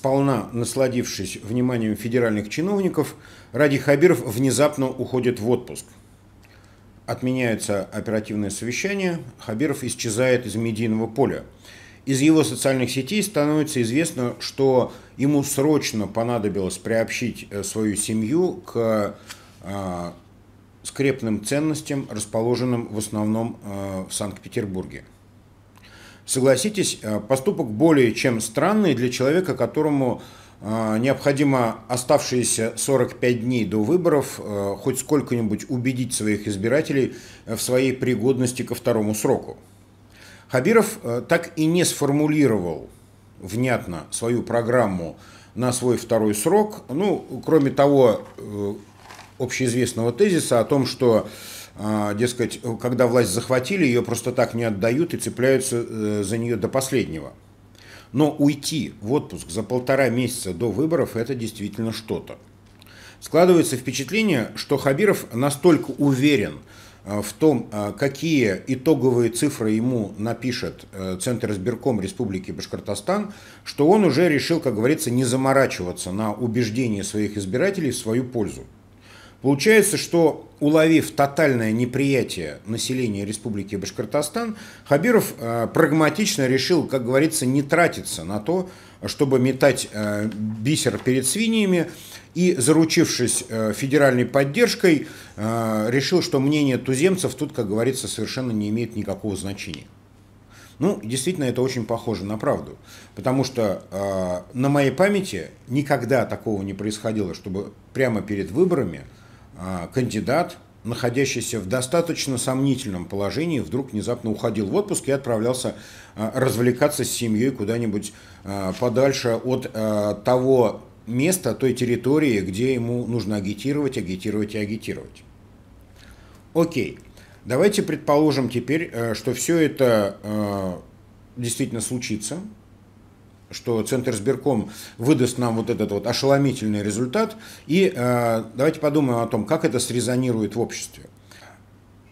сполна насладившись вниманием федеральных чиновников, Ради Хабиров внезапно уходит в отпуск. Отменяется оперативное совещание, Хабиров исчезает из медийного поля. Из его социальных сетей становится известно, что ему срочно понадобилось приобщить э, свою семью к э, скрепным ценностям, расположенным в основном э, в Санкт-Петербурге согласитесь, э, поступок более чем странный для человека, которому э, необходимо оставшиеся 45 дней до выборов э, хоть сколько-нибудь убедить своих избирателей в своей пригодности ко второму сроку. Хабиров так и не сформулировал внятно свою программу на свой второй срок. Ну, кроме того, общеизвестного тезиса о том, что а, дескать, когда власть захватили, ее просто так не отдают и цепляются э, за нее до последнего. Но уйти в отпуск за полтора месяца до выборов – это действительно что-то. Складывается впечатление, что Хабиров настолько уверен э, в том, э, какие итоговые цифры ему напишет Центр избирком Республики Башкортостан, что он уже решил, как говорится, не заморачиваться на убеждение своих избирателей в свою пользу. Получается, что уловив тотальное неприятие населения Республики Башкортостан, Хабиров э, прагматично решил, как говорится, не тратиться на то, чтобы метать э, бисер перед свиньями, и, заручившись э, федеральной поддержкой, э, решил, что мнение туземцев тут, как говорится, совершенно не имеет никакого значения. Ну, действительно, это очень похоже на правду. Потому что э, на моей памяти никогда такого не происходило, чтобы прямо перед выборами – а, кандидат, находящийся в достаточно сомнительном положении, вдруг внезапно уходил в отпуск и отправлялся а, развлекаться с семьей куда-нибудь а, подальше от того места, той территории, где ему нужно агитировать, агитировать и агитировать. Окей. Давайте предположим теперь, э, что все это э, действительно случится, что Центр сберком выдаст нам вот этот вот ошеломительный результат. И э, давайте подумаем о том, как это срезонирует в обществе.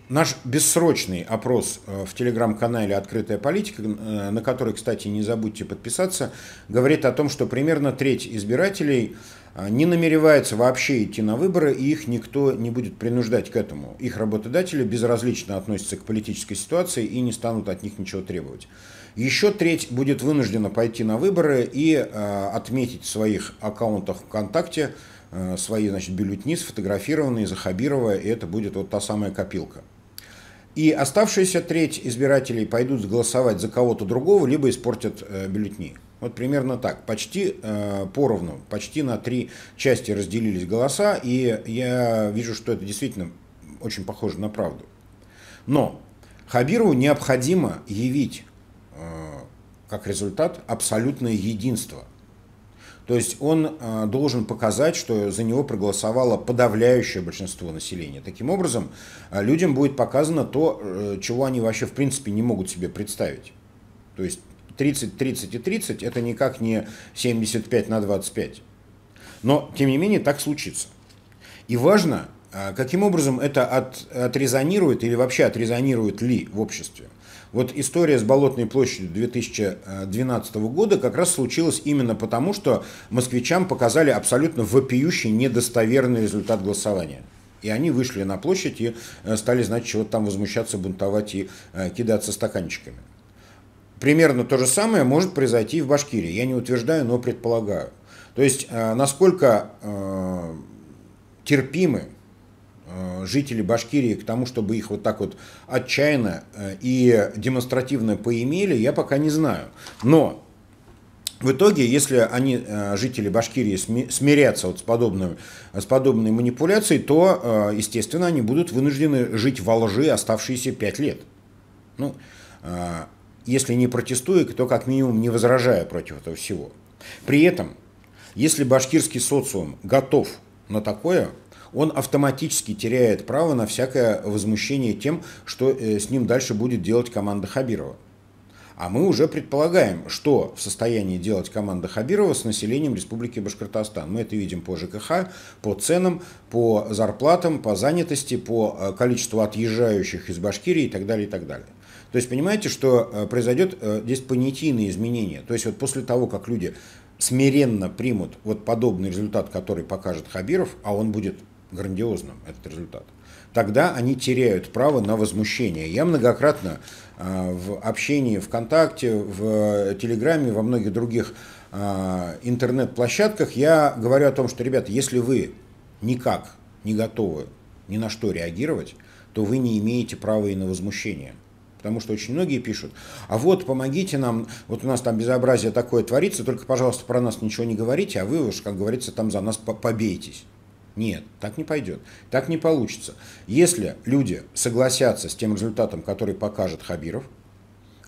Наш бессрочный опрос э, в телеграм-канале «Открытая политика», э, на который, кстати, не забудьте подписаться, говорит о том, что примерно треть избирателей э, не намеревается вообще идти на выборы, и их никто не будет принуждать к этому. Их работодатели безразлично относятся к политической ситуации и не станут от них ничего требовать. Еще треть будет вынуждена пойти на выборы и э, отметить в своих аккаунтах ВКонтакте э, свои значит, бюллетни сфотографированные, захабировая, и это будет вот та самая копилка и оставшаяся треть избирателей пойдут голосовать за кого-то другого, либо испортят э, бюллетни. Вот примерно так, почти э, поровну, почти на три части разделились голоса, и я вижу, что это действительно очень похоже на правду. Но Хабирову необходимо явить э, как результат абсолютное единство – то есть он э, должен показать, что за него проголосовало подавляющее большинство населения. Таким образом, э, людям будет показано то, э, чего они вообще в принципе не могут себе представить. То есть 30, 30 и 30 это никак не 75 на 25. Но, тем не менее, так случится. И важно, каким образом это от, отрезонирует или вообще отрезонирует ли в обществе. Вот история с Болотной площадью 2012 года как раз случилась именно потому, что москвичам показали абсолютно вопиющий недостоверный результат голосования. И они вышли на площадь и э, стали, значит, чего-то там возмущаться, бунтовать и э, кидаться стаканчиками. Примерно то же самое может произойти и в Башкирии. Я не утверждаю, но предполагаю. То есть, э, насколько терпимы Э, жители Башкирии к тому, чтобы их вот так вот отчаянно э, и демонстративно поимели, я пока не знаю. Но в итоге, если они, э, жители Башкирии, смирятся вот с, подобной, с подобной манипуляцией, то, естественно, они будут вынуждены жить во лжи оставшиеся пять лет. Ну, если не протестуя, то как минимум не возражая против этого всего. При этом, если башкирский социум готов на такое, он автоматически теряет право на всякое возмущение тем, что э, с ним дальше будет делать команда Хабирова. А мы уже предполагаем, что в состоянии делать команда Хабирова с населением Республики Башкортостан. Мы это видим по ЖКХ, по ценам, по зарплатам, по занятости, по э, количеству отъезжающих из Башкирии и так далее, и так далее. То есть понимаете, что э, произойдет здесь понятийные изменения. То есть вот после того, как люди смиренно примут вот подобный результат, который покажет Хабиров, а он будет грандиозным этот результат. Тогда они теряют право на возмущение. Я многократно а, в общении ВКонтакте, в э, Телеграме, во многих других а, интернет-площадках я говорю о том, что, ребята, если вы никак не готовы ни на что реагировать, то вы не имеете права и на возмущение. Потому что очень многие пишут, а вот помогите нам, вот у нас там безобразие такое творится, только, пожалуйста, про нас ничего не говорите, а вы уж, как говорится, там за нас побейтесь. Нет, так не пойдет, так не получится. Если люди согласятся с тем результатом, который покажет Хабиров,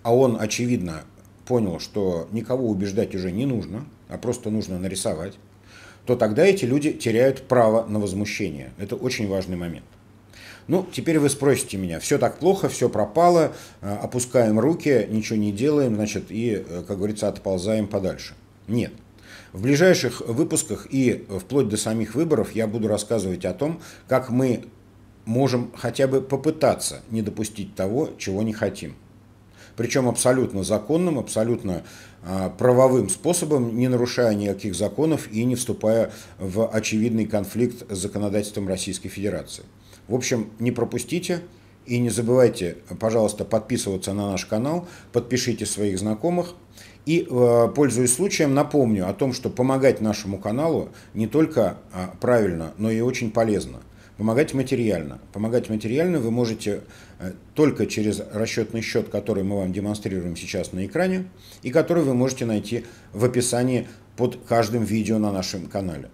а он, очевидно, понял, что никого убеждать уже не нужно, а просто нужно нарисовать, то тогда эти люди теряют право на возмущение. Это очень важный момент. Ну, теперь вы спросите меня, все так плохо, все пропало, э, опускаем руки, ничего не делаем, значит, и, э, как говорится, отползаем подальше. Нет. В ближайших выпусках и вплоть до самих выборов я буду рассказывать о том, как мы можем хотя бы попытаться не допустить того, чего не хотим. Причем абсолютно законным, абсолютно а, правовым способом, не нарушая никаких законов и не вступая в очевидный конфликт с законодательством Российской Федерации. В общем, не пропустите и не забывайте, пожалуйста, подписываться на наш канал, подпишите своих знакомых и, э, пользуясь случаем, напомню о том, что помогать нашему каналу не только а, правильно, но и очень полезно. Помогать материально. Помогать материально вы можете э, только через расчетный счет, который мы вам демонстрируем сейчас на экране, и который вы можете найти в описании под каждым видео на нашем канале.